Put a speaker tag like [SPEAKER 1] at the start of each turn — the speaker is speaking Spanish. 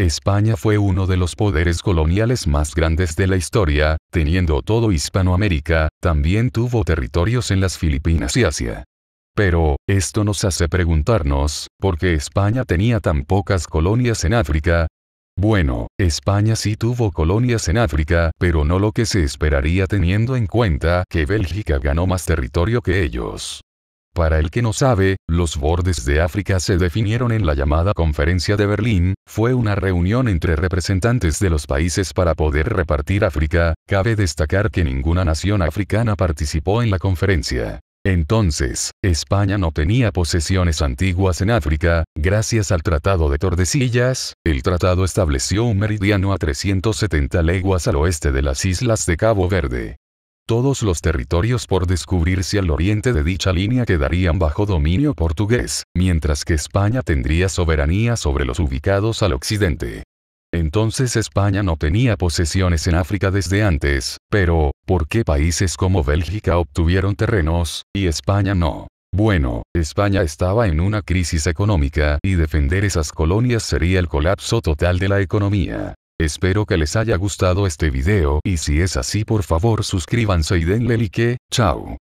[SPEAKER 1] España fue uno de los poderes coloniales más grandes de la historia, teniendo todo Hispanoamérica, también tuvo territorios en las Filipinas y Asia. Pero, esto nos hace preguntarnos, ¿por qué España tenía tan pocas colonias en África? Bueno, España sí tuvo colonias en África, pero no lo que se esperaría teniendo en cuenta que Bélgica ganó más territorio que ellos. Para el que no sabe, los bordes de África se definieron en la llamada Conferencia de Berlín, fue una reunión entre representantes de los países para poder repartir África, cabe destacar que ninguna nación africana participó en la conferencia. Entonces, España no tenía posesiones antiguas en África, gracias al Tratado de Tordesillas, el tratado estableció un meridiano a 370 leguas al oeste de las islas de Cabo Verde todos los territorios por descubrirse al oriente de dicha línea quedarían bajo dominio portugués, mientras que España tendría soberanía sobre los ubicados al occidente. Entonces España no tenía posesiones en África desde antes, pero, ¿por qué países como Bélgica obtuvieron terrenos, y España no? Bueno, España estaba en una crisis económica y defender esas colonias sería el colapso total de la economía. Espero que les haya gustado este video y si es así por favor suscríbanse y denle like, chao.